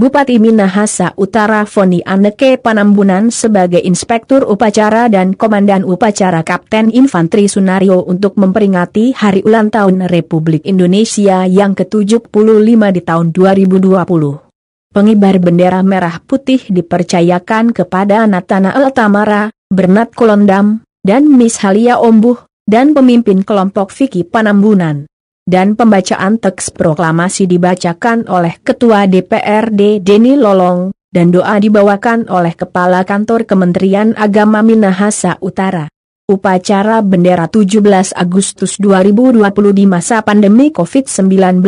Bupati Minahasa Utara Foni Aneke Panambunan sebagai Inspektur Upacara dan Komandan Upacara Kapten Infanteri Sunario untuk memperingati Hari Ulang Tahun Republik Indonesia yang ke-75 di tahun 2020. Pengibar bendera merah putih dipercayakan kepada Natanael Tamara, Bernat Kolondam, dan Miss Halia Ombuh, dan pemimpin kelompok Vicky Panambunan dan pembacaan teks proklamasi dibacakan oleh Ketua DPRD Deni Lolong, dan doa dibawakan oleh Kepala Kantor Kementerian Agama Minahasa Utara. Upacara bendera 17 Agustus 2020 di masa pandemi COVID-19,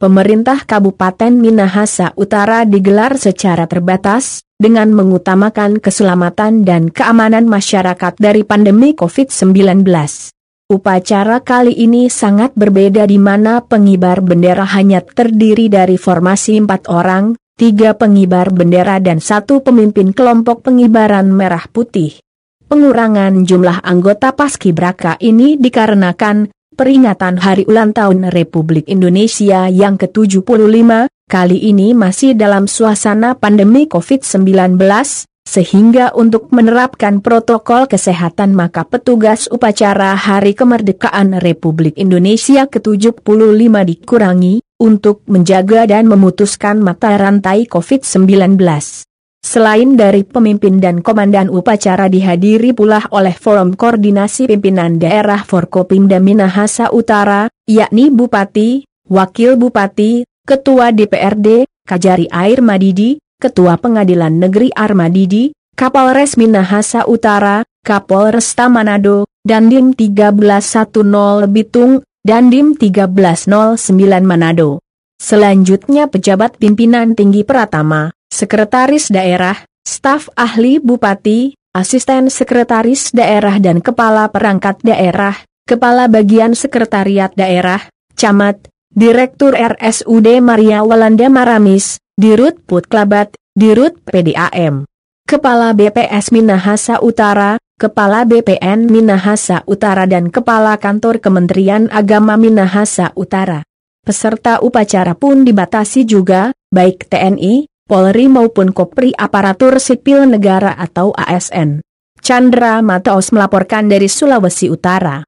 pemerintah Kabupaten Minahasa Utara digelar secara terbatas, dengan mengutamakan keselamatan dan keamanan masyarakat dari pandemi COVID-19. Upacara kali ini sangat berbeda di mana pengibar bendera hanya terdiri dari formasi empat orang, tiga pengibar bendera dan satu pemimpin kelompok pengibaran merah putih. Pengurangan jumlah anggota paskibraka ini dikarenakan peringatan hari ulang tahun Republik Indonesia yang ke-75, kali ini masih dalam suasana pandemi COVID-19, sehingga untuk menerapkan protokol kesehatan maka petugas upacara Hari Kemerdekaan Republik Indonesia ke-75 dikurangi, untuk menjaga dan memutuskan mata rantai COVID-19. Selain dari pemimpin dan komandan upacara dihadiri pula oleh Forum Koordinasi Pimpinan Daerah Forkopimda Minahasa Utara, yakni Bupati, Wakil Bupati, Ketua DPRD, Kajari Air Madidi, Ketua Pengadilan Negeri Armadidi, Kapolres Minahasa Utara, Kapolres Tamanado, Dandim 1310 Bitung, Dandim 1309 Manado. Selanjutnya pejabat pimpinan tinggi Pratama, Sekretaris Daerah, Staf Ahli Bupati, Asisten Sekretaris Daerah dan Kepala Perangkat Daerah, Kepala Bagian Sekretariat Daerah, Camat, Direktur RSUD Maria Walanda Maramis, Dirut Putklabat, Dirut PDAM. Kepala BPS Minahasa Utara, Kepala BPN Minahasa Utara dan Kepala Kantor Kementerian Agama Minahasa Utara. Peserta upacara pun dibatasi juga, baik TNI, Polri maupun Kopri Aparatur Sipil Negara atau ASN. Chandra Mataos melaporkan dari Sulawesi Utara.